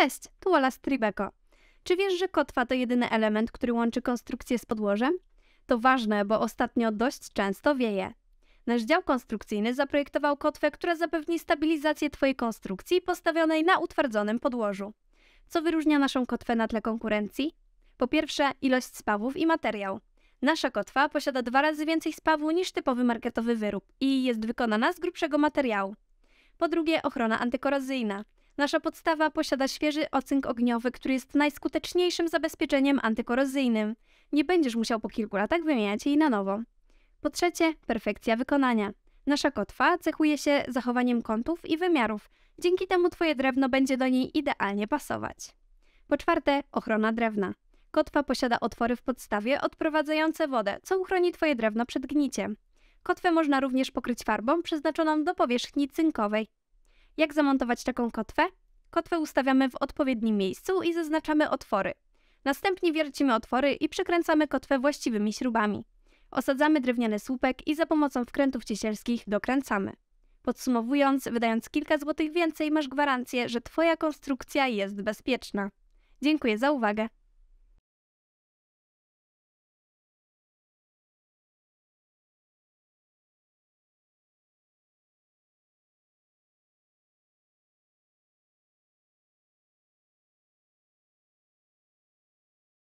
Cześć, tu Ola Stribeko. Czy wiesz, że kotwa to jedyny element, który łączy konstrukcję z podłożem? To ważne, bo ostatnio dość często wieje. Nasz dział konstrukcyjny zaprojektował kotwę, która zapewni stabilizację Twojej konstrukcji postawionej na utwardzonym podłożu. Co wyróżnia naszą kotwę na tle konkurencji? Po pierwsze, ilość spawów i materiał. Nasza kotwa posiada dwa razy więcej spawu niż typowy marketowy wyrób i jest wykonana z grubszego materiału. Po drugie, ochrona antykorozyjna. Nasza podstawa posiada świeży ocynk ogniowy, który jest najskuteczniejszym zabezpieczeniem antykorozyjnym. Nie będziesz musiał po kilku latach wymieniać jej na nowo. Po trzecie, perfekcja wykonania. Nasza kotwa cechuje się zachowaniem kątów i wymiarów. Dzięki temu Twoje drewno będzie do niej idealnie pasować. Po czwarte, ochrona drewna. Kotwa posiada otwory w podstawie odprowadzające wodę, co uchroni Twoje drewno przed gniciem. Kotwę można również pokryć farbą przeznaczoną do powierzchni cynkowej. Jak zamontować taką kotwę? Kotwę ustawiamy w odpowiednim miejscu i zaznaczamy otwory. Następnie wiercimy otwory i przykręcamy kotwę właściwymi śrubami. Osadzamy drewniany słupek i za pomocą wkrętów ciesielskich dokręcamy. Podsumowując, wydając kilka złotych więcej, masz gwarancję, że Twoja konstrukcja jest bezpieczna. Dziękuję za uwagę.